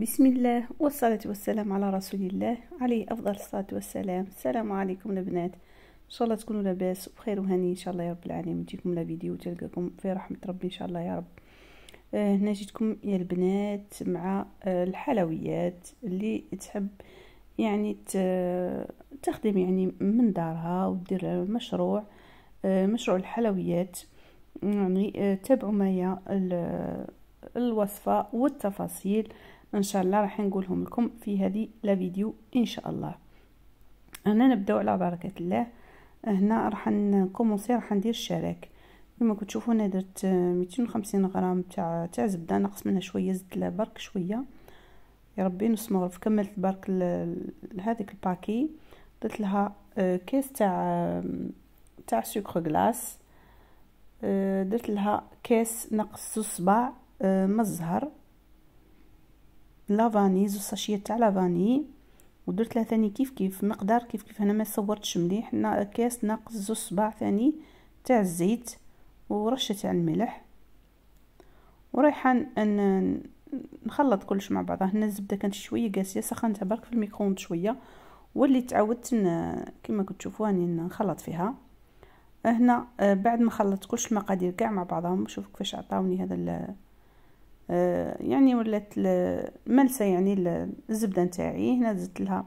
بسم الله والصلاة والسلام على رسول الله عليه أفضل الصلاة والسلام السلام عليكم البنات إن شاء الله تكونوا لاباس وبخير وهني إن شاء الله يا رب العالمين تجيكم لا فيديو وتلقاكم في رحمة ربي إن شاء الله يا رب آه هنا جيتكم يا البنات مع آه الحلويات اللي تحب يعني تخدم يعني من دارها ودير مشروع آه مشروع الحلويات يعني آه، تابعوا معايا الوصفة والتفاصيل ان شاء الله راح نقولهم لكم في هذه لا فيديو ان شاء الله انا نبداو على بركه الله هنا راح نكومونسي راح ندير الشراك كما كتشوفوا انا درت 250 غرام تاع تاع زبده نقص منها شويه زدت لها برك شويه يا ربي نص مغرف كملت برك لهذيك الباكي درت لها آه، كيس تاع تاع سكر غلاس درت آه، لها كاس نقص صباع آه، من الزهر لافاني زو ساشيات تاع لافاني ودرت لها ثاني كيف كيف مقدار كيف كيف انا ما صورتش مليح كاس ناقص زو صباع ثاني تاع الزيت ورشه تاع الملح ورايحه نخلط كلش مع بعضها هنا الزبده كانت شويه قاسيه سخنتها برك في الميكرووند شويه واللي تعودت كما كنت تشوفوا راني نخلط فيها هنا آه، بعد ما خلطت كلش المقادير كاع مع بعضهم شوف كيفاش عطاوني هذا آه، يعني ولات ملسه يعني الزبده نتاعي هنا زدت لها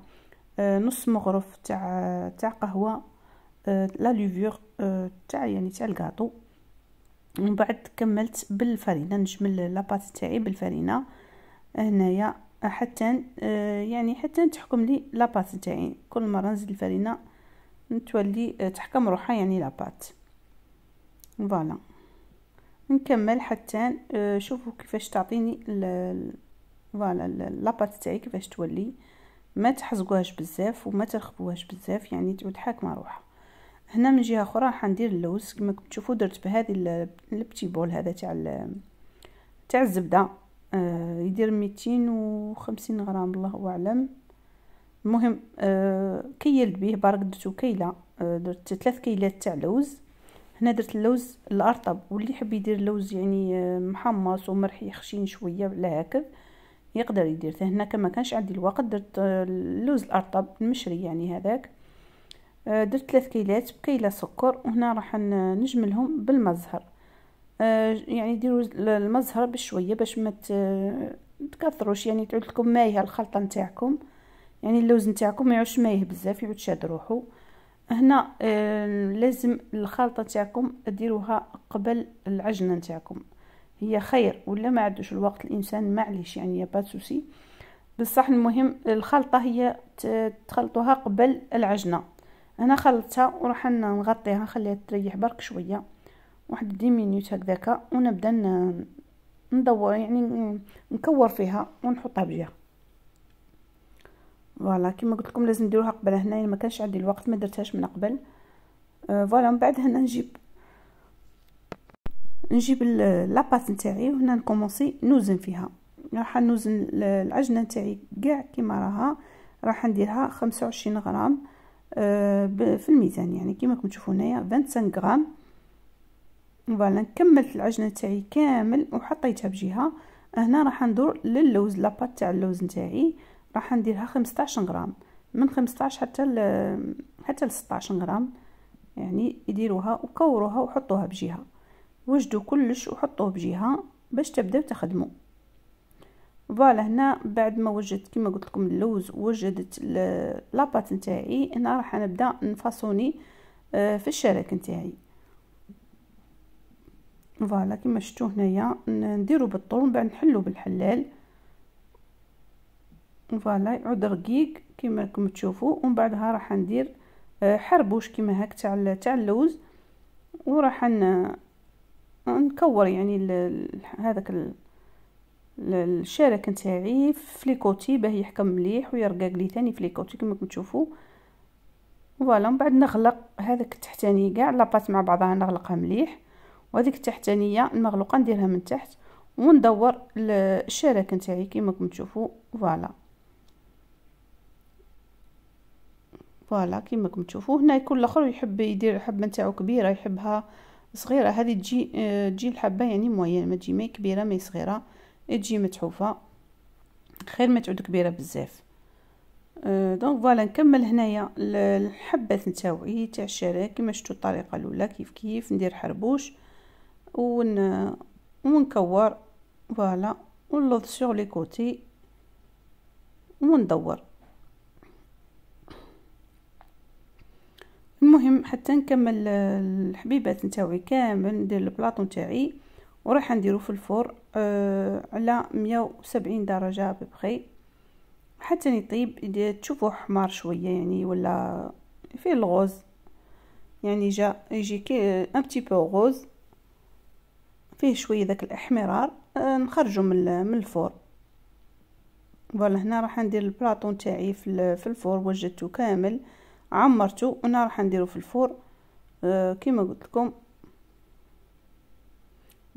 آه، نص مغرف تاع تاع قهوه آه، لا لوفور تاع يعني تاع الكاطو من بعد كملت بالفرينه نجمل لاباط تاعي بالفرينه هنايا حتى يعني حتى تحكم لي لاباط تاعي كل مره نزيد الفرينه تولي تحكم روحها يعني لاباط فوالا نكمل حتى آه، شوفوا كيفاش تعطيني فوالا لاباط تاعي كيفاش تولي ما تحزقوهاش بزاف وما ترخبوهاش بزاف يعني تعود حاكمه روحها هنا من جهه اخرى راح ندير اللوز كما تشوفوا درت بهذه البتي بول هذا تاع تاع الزبده آه، يدير 250 غرام الله اعلم المهم آه، كيلت به برك درتو كيله درت 3 كيلات تاع لوز هنا درت اللوز الارطب واللي يحب يدير اللوز يعني آه، محمص ومرحي خشين شويه لا هكذا يقدر يدير هنا كما كانش عندي الوقت درت آه، اللوز الارطب المشري يعني هذاك آه، درت 3 كيلات بكيله سكر وهنا راح نجملهم بالمزهر يعني ديروا المزهر بشويه باش ما تكثروش يعني تعود لكم مايه الخلطه نتاعكم يعني اللوز نتاعكم ما يعودش مايه بزاف يعود شاد روحو هنا لازم الخلطه تاعكم ديروها قبل العجنه تاعكم هي خير ولا ما عندوش الوقت الانسان معليش يعني يا باسوسي بصح المهم الخلطه هي تخلطوها قبل العجنه انا خلطتها وراح نغطيها نخليها تريح برك شويه واحد دي مينوت هكذاك ونبدا ندور يعني نكور فيها ونحطها بجهه فوالا كيما قلت لكم لازم نديروها قبل هنايا يعني ما كانش عندي الوقت ما درتهاش من قبل أه، فوالا من بعد هنا نجيب نجيب لاباط نتاعي وهنا نكومونسي نوزن فيها راح نوزن العجنه نتاعي كاع كيما راها راح نديرها 25 غرام أه، في الميزان يعني كيما راكم تشوفوا هنايا 25 غرام فوالا كملت العجنه تاعي كامل وحطيتها بجهه هنا راح ندور للوز لاباط تاع اللوز نتاعي راح نديرها 15 غرام من 15 حتى ل حتى ل 16 غرام يعني يديروها وكوروها وحطوها بجهه وجدوا كلش وحطوه بجهه باش تبداو تخدموا فوالا هنا بعد ما وجدت كما قلت لكم اللوز وجدت لاباط نتاعي هنا راح نبدا نفاصوني آه، في الشراك نتاعي فوالا كما شفتوا هنايا نديرو بالطول من بعد نحلو بالحلال فوالا يعود رقيق كما راكم تشوفوا ومن بعدها راح ندير آه، حربوش كما هاك تاع تاع اللوز وراح نكور يعني هذاك الشارك نتاعي فليكوتي باه يحكم مليح ويرقاق لي ثاني فليكوتي كما راكم تشوفوا فوالا من بعد نغلق هذاك التحتاني كاع لاباط مع بعضها نغلقها مليح وهذيك التحتانيه المغلوقه نديرها من تحت وندور الشارك نتاعي كما راكم تشوفوا فوالا فوالا كيما تشوفوا هنا يكون الاخر يحب يدير الحبه نتاعو كبيره يحبها صغيره هذه تجي آه، تجي الحبه يعني موين ما تجي ما كبيره ما صغيره تجي متحوفه خير ما تعود كبيره بزاف آه، دونك فوالا نكمل هنايا الحبات نتاوعي تاع الشارع كيما شفتوا الطريقه الاولى كيف كيف ندير حربوش ون ونكور فوالا ونلوض سور لي كوتي وندور المهم حتى نكمل الحبيبات نتاوعي كامل ندير البلاطو نتاعي وراح نديرو في الفور أه على 170 درجه ببخي حتى يطيب تشوفو حمار شويه يعني ولا فيه الغوز يعني جا يجي كي ان بتي بو غوز فيه شويه داك الاحمرار أه نخرجو من من الفرن فوالا هنا راح ندير البلاطو نتاعي في الفور وجدته كامل عمرته وانا راح نديرو في الفور آه كما قلت لكم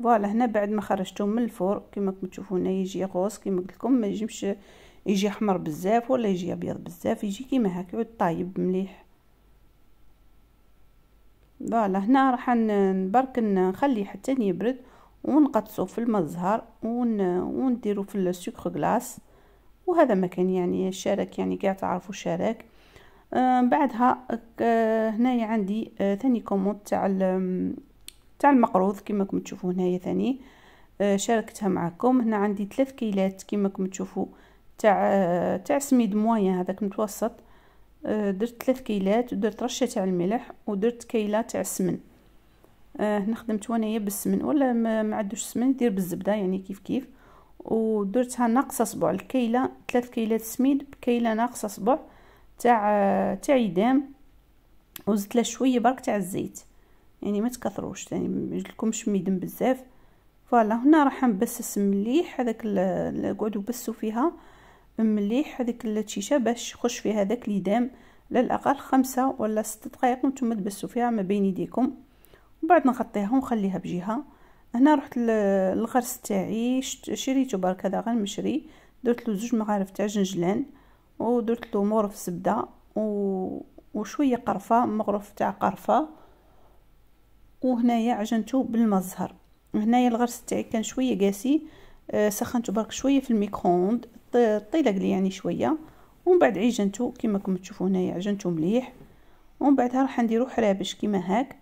فوالا هنا بعد ما خرجته من الفور كما راكم تشوفوا هنا يجي غوص كما قلت لكم ما يجيش يجي احمر بزاف ولا يجي ابيض بزاف يجي كيما هكا يعود طايب مليح فوالا هنا راح نبرك نخليه حتى يبرد ونقطصو في الماء الزهر ون... ونديرو في السكر كلاص وهذا ما كان يعني الشارك يعني كاع تعرفوا الشارك آه، بعدها آه، هنايا عندي آه، ثاني كوموند تاع تاع المقروض كما راكم تشوفوا هنايا ثاني شاركتها معكم هنا عندي ثلاث كيلات كما راكم تشوفوا تاع تاع سميد موين هذاك متوسط درت ثلاث كيلات ودرت رشه تاع الملح ودرت كيله تاع السمن هنا خدمت وانايا بالسمن ولا ما معدوش السمن دير بالزبده يعني كيف كيف ودرتها ناقصه صبع الكيله ثلاث كيلات سميد بكيله ناقصه صبع تاع تاع يدام وزدت له شويه برك تاع الزيت يعني ما تكثروش يعني ما يجلكمش ميدم بزاف فوالا هنا راح نبسس مليح هذاك نقعدوا بسوا فيها مليح هذيك التيشه باش يخش فيها هذاك ليدام على الاقل خمسة ولا ست دقائق وانتم تبسوا فيها ما بين يديكم ومن بعد نغطيها ونخليها بجهه هنا رحت للغرس تاعي شريته برك هذا غير مشري درت له زوج مغارف تاع جنجلان ودرت له مغرف زبده و... وشويه قرفه مغرف تاع قرفه وهنايا عجنته بالما الزهر هنايا الغرس تاعي كان شويه قاسي آه، سخنته برك شويه في الميكرووند طيله قلي يعني شويه ومن بعد عجنته كما راكم تشوفوا هنايا عجنته مليح ومن بعدها راح نديرو حرابش كيما هاك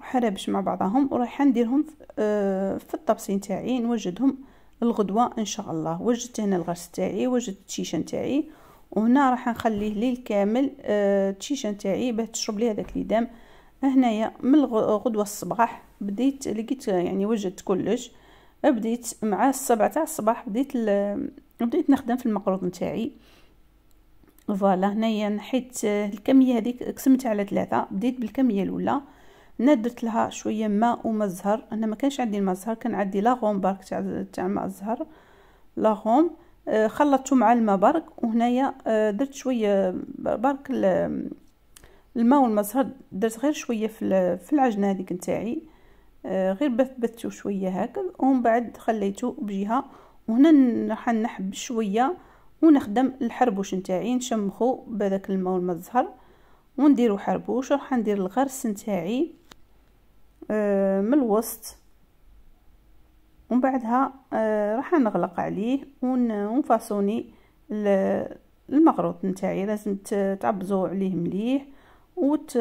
حرابش مع بعضهم وراح نديرهم في آه، الطبسين تاعي نوجدهم الغدوه ان شاء الله وجدت هنا الغرس تاعي وجدت التيشان تاعي وهنا راح نخليه ليل كامل آه تاعي باه تشرب لي هذاك الدم هنايا من غدوه الصباح بديت لقيت يعني وجدت كلش بديت مع السبعة تاع الصباح بديت بديت نخدم في المقروض نتاعي فوالا هنايا نحيت الكميه هذيك قسمتها على ثلاثة بديت بالكميه الاولى هنا لها شويه ماء وما الزهر انا ما كانش عندي الماء الزهر كان عندي لاغوم برك تاع تاع ماء الزهر لاغوم آه خلطته مع الماء برك وهنايا آه، درت شويه برك الماء والماء الزهر درت غير شويه في في العجنه هذيك نتاعي آه، غير بثبته شويه هكا ومن بعد خليته بجهه وهنا راح نحب شويه ونخدم الحربوش نتاعي نشمخو بهذاك الماء والماء الزهر ونديرو حربوش راح ندير الغرس نتاعي آه، من الوسط ومن بعدها آه، راح نغلق عليه ونفاصوني المغروط نتاعي لازم تعبزو عليه مليح وت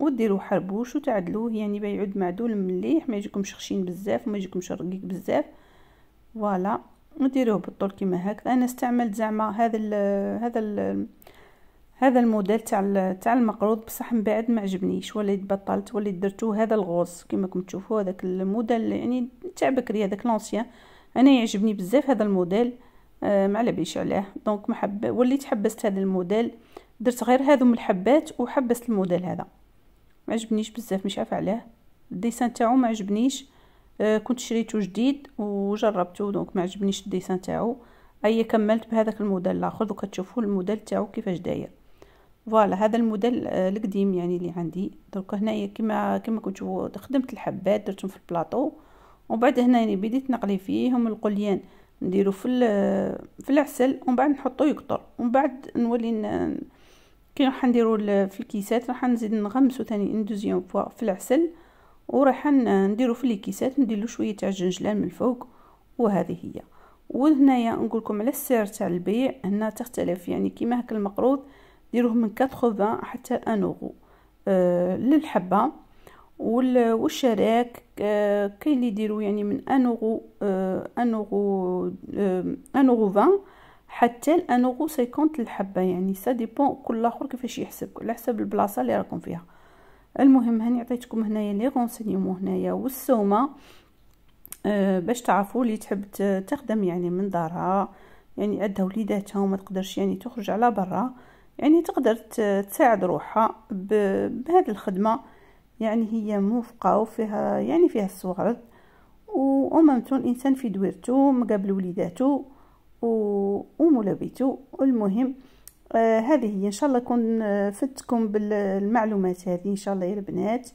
وديروا حربوش وتعدلوه يعني باش يعود معدول مليح ما يجيكمش خشين بزاف وما يجيكمش رقيق بزاف فوالا وديروه بالطول كيما هكذا انا استعملت زعما هذا ال هذا ال هذا الموديل تاع تاع المقروض بصح من بعد ما عجبنيش وليت بطلت وليت درتو هذا الغوص كما راكم تشوفوا هذاك الموديل يعني تاع بكري هذاك لونسيان انا يعجبني بزاف هذا الموديل آه، ما على باليش عليه دونك محب وليت حبست هذا الموديل درت غير من الحبات وحبست الموديل هذا ما عجبنيش بزاف مش عارفه عليه الديسان تاعو ما عجبنيش آه، كنت شريته جديد وجربته دونك ما عجبنيش الديسان تاعو اي كملت بهذاك الموديل الاخر دوكا تشوفوا الموديل تاعو كيفاش داير فوالا هذا الموديل آه، القديم يعني اللي عندي درك هنايا كما كما كنتو خدمت الحبات درتهم في البلاطو ومن بعد هنا يعني بديت نقلي فيهم القليان نديرو في آه، في العسل ومن بعد نحطو يقطر ومن بعد نولي كي راح نديرو في الكيسات راح نزيد نغمسو ثاني ان دوزيام فوا في العسل وراح نديرو في الكيسات نديرو شويه تاع الجنجلان من الفوق وهذه هي وهنايا نقول لكم على السعر تاع البيع هنا تختلف يعني كيما هكا المقروض ديروه من 80 حتى 1 اورو آه للحبه والشراك آه كاين اللي يديروا يعني من 1 اورو 1 اورو 1 20 حتى ل 1 اورو 50 للحبه يعني سا ديبون كل اخر كيفاش يحسب على حسب البلاصه اللي راكم فيها المهم هاني عطيتكم هنايا لي غونسينيومون هنايا والسومه آه باش تعرفوا اللي تحب تخدم يعني من دارها يعني ادها وليداتها وما تقدرش يعني تخرج على برا يعني تقدر تساعد روحها بهذه الخدمة يعني هي موفقة وفيها يعني فيها الصغرض وامامتون الإنسان في دويرته مقابل وليداتو وملابيتو المهم آه هذه هي إن شاء الله كون آه، فدتكم بالمعلومات هذه إن شاء الله يا البنات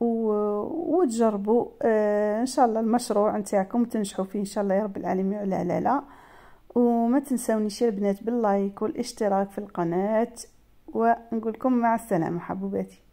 وتجربوا آه إن شاء الله المشروع نتاعكم تنجحوا فيه إن شاء الله يا رب العالمين على لا, لا, لا وما تنسونيش يا البنات باللايك والاشتراك في القناه ونقولكم مع السلامه حبوباتي